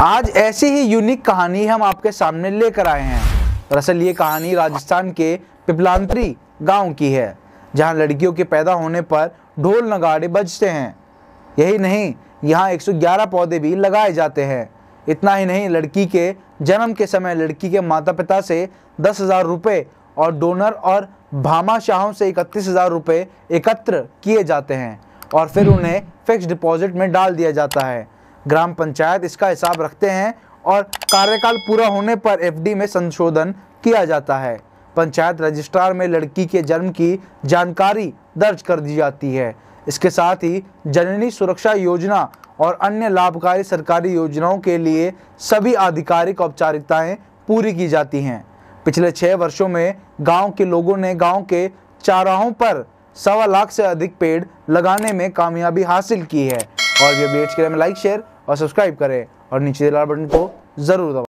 आज ऐसी ही यूनिक कहानी हम आपके सामने लेकर आए हैं दरअसल ये कहानी राजस्थान के पिपलांतरी गांव की है जहां लड़कियों के पैदा होने पर ढोल नगाड़े बजते हैं यही नहीं यहां 111 पौधे भी लगाए जाते हैं इतना ही नहीं लड़की के जन्म के समय लड़की के माता पिता से दस हज़ार रुपये और डोनर और भामा शाहों से इकतीस हज़ार रुपये एकत्र किए जाते हैं और फिर उन्हें फिक्स डिपॉजिट में डाल दिया जाता है ग्राम पंचायत इसका हिसाब रखते हैं और कार्यकाल पूरा होने पर एफडी में संशोधन किया जाता है पंचायत रजिस्ट्रार में लड़की के जन्म की जानकारी दर्ज कर दी जाती है इसके साथ ही जननी सुरक्षा योजना और अन्य लाभकारी सरकारी योजनाओं के लिए सभी आधिकारिक औपचारिकताएं पूरी की जाती हैं पिछले छः वर्षों में गांव के लोगों ने गांव के चाराहों पर सवा लाख से अधिक पेड़ लगाने में कामयाबी हासिल की है और ये अपडेट्स के लिए लाइक शेयर और सब्सक्राइब करें और नीचे लाल बटन को ज़रूर दबाएँ